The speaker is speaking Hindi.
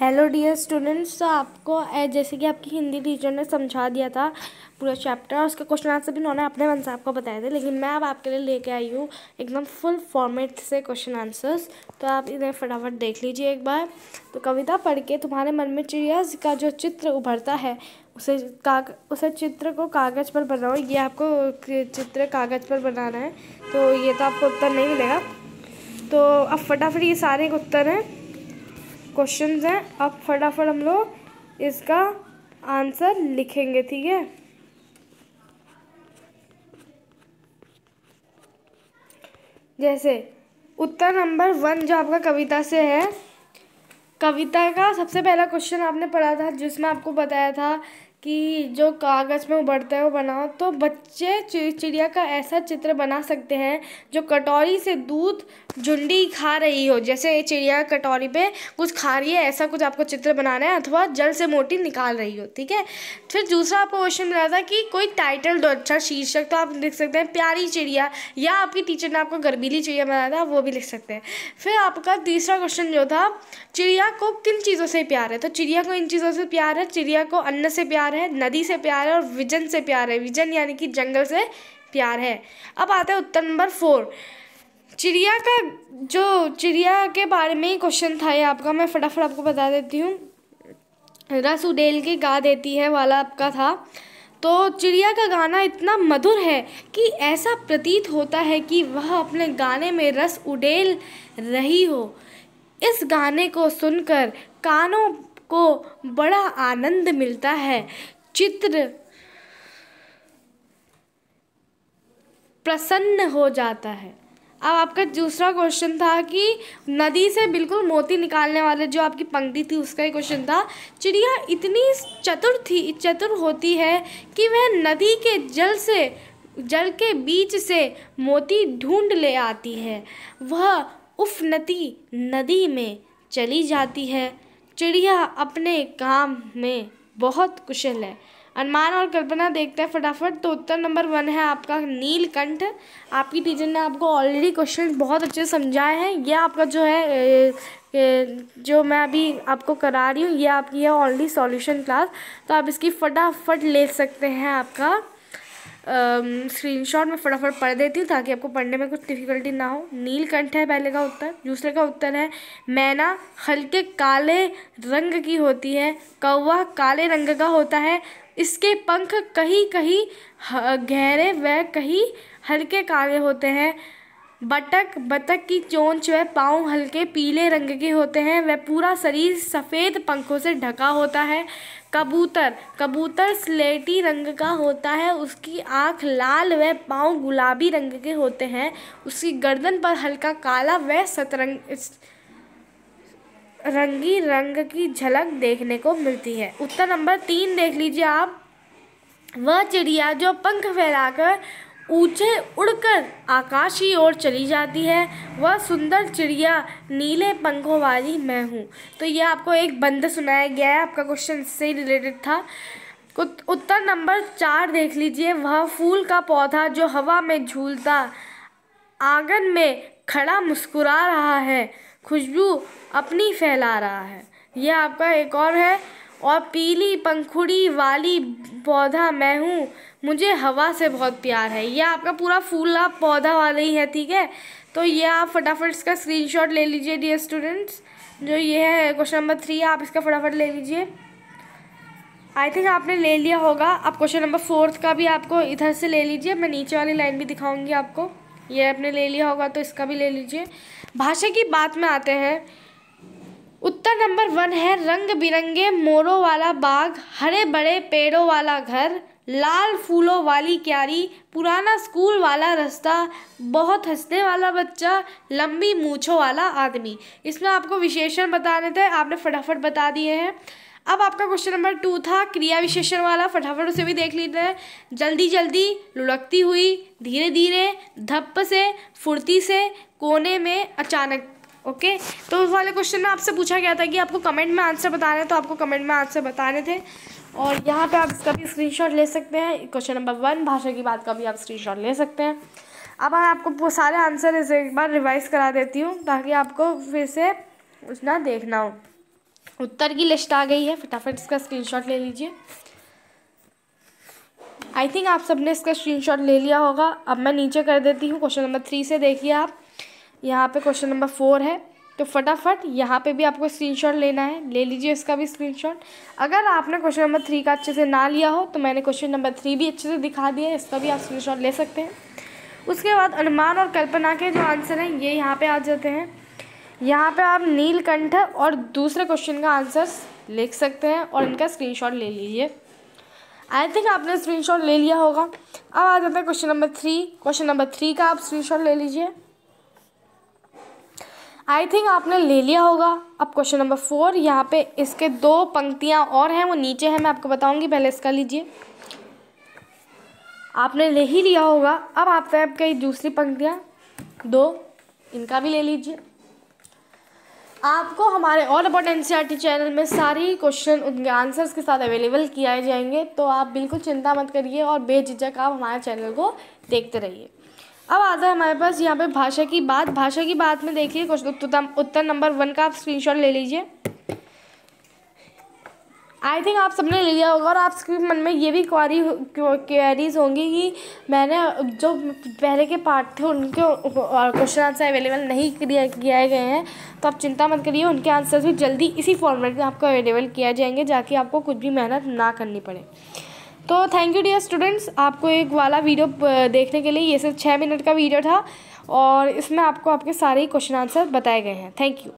हेलो डियर स्टूडेंट्स आपको जैसे कि आपकी हिंदी टीचर ने समझा दिया था पूरा चैप्टर और उसका क्वेश्चन आंसर भी उन्होंने अपने मन से आपको बताए थे लेकिन मैं अब आपके लिए लेके आई हूँ एकदम फुल फॉर्मेट से क्वेश्चन आंसर्स तो आप इन्हें फटाफट देख लीजिए एक बार तो कविता पढ़ के तुम्हारे मन में चिड़िया का जो चित्र उभरता है उसे काग उसे चित्र को कागज़ पर बनाओ ये आपको चित्र कागज़ पर बनाना है तो ये तो आपको उत्तर नहीं मिलेगा तो अब फटाफट ये सारे उत्तर हैं क्वेश्चन हैं अब फटाफट हम लोग इसका आंसर लिखेंगे ठीक है जैसे उत्तर नंबर वन जो आपका कविता से है कविता का सबसे पहला क्वेश्चन आपने पढ़ा था जिसमें आपको बताया था कि जो कागज़ में उबड़ता है वो बनाओ तो बच्चे चिड़िया का ऐसा चित्र बना सकते हैं जो कटोरी से दूध झुंडी खा रही हो जैसे चिड़िया कटोरी पे कुछ खा रही है ऐसा कुछ आपको चित्र बनाना है अथवा जल से मोटी निकाल रही हो ठीक है फिर दूसरा आपको क्वेश्चन मिला था कि कोई टाइटल दो अच्छा शीर्षक तो आप लिख सकते हैं प्यारी चिड़िया या आपकी टीचर ने आपको गर्बीली चिड़िया बनाया था वो भी लिख सकते हैं फिर आपका तीसरा क्वेश्चन जो था चिड़िया को किन चीज़ों से प्यार है तो चिड़िया को इन चीज़ों से प्यार है चिड़िया को अन्न से प्यार है नदी से प्यार है और विजन से प्यार है विजन यानी कि जंगल से प्यार है अब आते हैं उत्तर नंबर फोर चिड़िया का जो चिड़िया के बारे में ही क्वेश्चन था ये आपका मैं फटाफट आपको बता देती हूँ रस उडेल के गा देती है वाला आपका था तो चिड़िया का गाना इतना मधुर है कि ऐसा प्रतीत होता है कि वह अपने गाने में रस उडेल रही हो इस गाने को सुनकर कानों को बड़ा आनंद मिलता है चित्र प्रसन्न हो जाता है अब आपका दूसरा क्वेश्चन था कि नदी से बिल्कुल मोती निकालने वाले जो आपकी पंक्ति थी उसका ही क्वेश्चन था चिड़िया इतनी चतुर थी चतुर होती है कि वह नदी के जल से जल के बीच से मोती ढूंढ ले आती है वह उफ नदी नदी में चली जाती है चिड़िया अपने काम में बहुत कुशल है अनुमान और कल्पना देखते हैं फटाफट तो उत्तर नंबर वन है आपका नीलकंठ आपकी टीचर ने आपको ऑलरेडी क्वेश्चन बहुत अच्छे समझाए हैं यह आपका जो है जो मैं अभी आपको करा रही हूँ यह आपकी है ऑलरेडी सॉल्यूशन क्लास तो आप इसकी फटाफट ले सकते हैं आपका स्क्रीनशॉट में फटाफट पढ़ देती हूँ ताकि आपको पढ़ने में कुछ डिफिकल्टी ना हो नीलकंठ है पहले का उत्तर दूसरे का उत्तर है मैना हल्के काले रंग की होती है कौवा काले रंग का होता है इसके पंख कहीं कहीं गहरे व कहीं हल्के काले होते हैं बटक बतक की चोंच व पाँव हल्के पीले रंग के होते हैं वह पूरा शरीर सफ़ेद पंखों से ढका होता है कबूतर कबूतर स्लेटी रंग का होता है उसकी आँख लाल व पाँव गुलाबी रंग के होते हैं उसकी गर्दन पर हल्का काला व सतरंग रंगी रंग की झलक देखने को मिलती है उत्तर नंबर तीन देख लीजिए आप वह चिड़िया जो पंख फैलाकर ऊंचे उड़कर आकाश की ओर चली जाती है वह सुंदर चिड़िया नीले पंखों वाली मैं हूँ तो यह आपको एक बंद सुनाया गया है आपका क्वेश्चन इससे रिलेटेड था उत्तर नंबर चार देख लीजिए वह फूल का पौधा जो हवा में झूलता आंगन में खड़ा मुस्कुरा रहा है खुशबू अपनी फैला रहा है यह आपका एक और है और पीली पंखुड़ी वाली पौधा मैं हूँ मुझे हवा से बहुत प्यार है यह आपका पूरा फूल आप पौधा वाला ही है ठीक है तो ये आप फटाफट इसका स्क्रीनशॉट ले लीजिए डियर स्टूडेंट्स जो ये है क्वेश्चन नंबर थ्री आप इसका फटाफट ले लीजिए आई थिंक आपने ले लिया होगा आप क्वेश्चन नंबर फोर्थ का भी आपको इधर से ले लीजिए मैं नीचे वाली लाइन भी दिखाऊंगी आपको ये आपने ले लिया होगा तो इसका भी ले लीजिए भाषा की बात में आते हैं उत्तर नंबर वन है रंग बिरंगे मोरों वाला बाग हरे बड़े पेड़ों वाला घर लाल फूलों वाली क्यारी पुराना स्कूल वाला रास्ता बहुत हंसने वाला बच्चा लंबी मूछों वाला आदमी इसमें आपको विशेषण बताने थे आपने फटाफट बता दिए हैं अब आपका क्वेश्चन नंबर टू था क्रिया विशेषण वाला फटाफट उसे भी देख लेते हैं जल्दी जल्दी लुढ़कती हुई धीरे धीरे धप्प से फुर्ती से कोने में अचानक ओके तो उस वाले क्वेश्चन में आपसे पूछा गया था कि आपको कमेंट में आंसर बताना है तो आपको कमेंट में आंसर बताने थे और यहाँ पे आप इसका भी स्क्रीनशॉट ले सकते हैं क्वेश्चन नंबर वन भाषा की बात का भी आप स्क्रीनशॉट ले सकते हैं अब मैं आपको वो सारे आंसर इसे एक बार रिवाइज करा देती हूँ ताकि आपको फिर से उतना देखना हो उत्तर की लिस्ट आ गई है फटाफट इसका स्क्रीन ले लीजिए आई थिंक आप सबने इसका स्क्रीनशॉट ले लिया होगा अब मैं नीचे कर देती हूँ क्वेश्चन नंबर थ्री से देखिए आप यहाँ पे क्वेश्चन नंबर फोर है तो फटाफट यहाँ पे भी आपको स्क्रीनशॉट लेना है ले लीजिए इसका भी स्क्रीनशॉट अगर आपने क्वेश्चन नंबर थ्री का अच्छे से ना लिया हो तो मैंने क्वेश्चन नंबर थ्री भी अच्छे से दिखा दिया है इसका भी आप स्क्रीनशॉट ले सकते हैं उसके बाद अनुमान और कल्पना के जो आंसर हैं ये यहाँ पर आ जाते हैं यहाँ पर आप नीलकंठ और दूसरे क्वेश्चन का आंसर लिख सकते हैं और इनका स्क्रीन ले लीजिए आई थिंक आपने स्क्रीनशॉट ले लिया होगा अब आ जाता है question number three question number three का आप स्क्रीनशॉट ले लीजिए आई थिंक आपने ले लिया होगा अब क्वेश्चन नंबर फोर यहाँ पे इसके दो पंक्तियाँ और हैं वो नीचे हैं मैं आपको बताऊँगी पहले इसका लीजिए आपने ले ही लिया होगा अब आपसे आप कई दूसरी पंक्तियाँ दो इनका भी ले लीजिए आपको हमारे ऑल अबाउट एन चैनल में सारे क्वेश्चन उनके आंसर्स के साथ अवेलेबल किए जाएंगे तो आप बिल्कुल चिंता मत करिए और बेझिझक आप हमारे चैनल को देखते रहिए अब आता है हमारे पास यहाँ पे भाषा की बात भाषा की बात में देखिए क्वेश्चन उत्तर नंबर वन का आप स्क्रीनशॉट ले लीजिए आई थिंक आप सबने ले लिया होगा और आप सबके मन में ये भी क्वारी क्वेरीज होंगी कि मैंने जो पहले के पार्ट थे उनके क्वेश्चन आंसर अवेलेबल नहीं किया गए हैं तो आप चिंता मत करिए उनके आंसर्स भी जल्दी इसी फॉर्मेट में आपको अवेलेबल किया जाएंगे जाकि आपको कुछ भी मेहनत ना करनी पड़े तो थैंक यू डियर स्टूडेंट्स आपको एक वाला वीडियो देखने के लिए ये सिर्फ छः मिनट का वीडियो था और इसमें आपको आपके सारे ही क्वेश्चन आंसर बताए गए हैं थैंक यू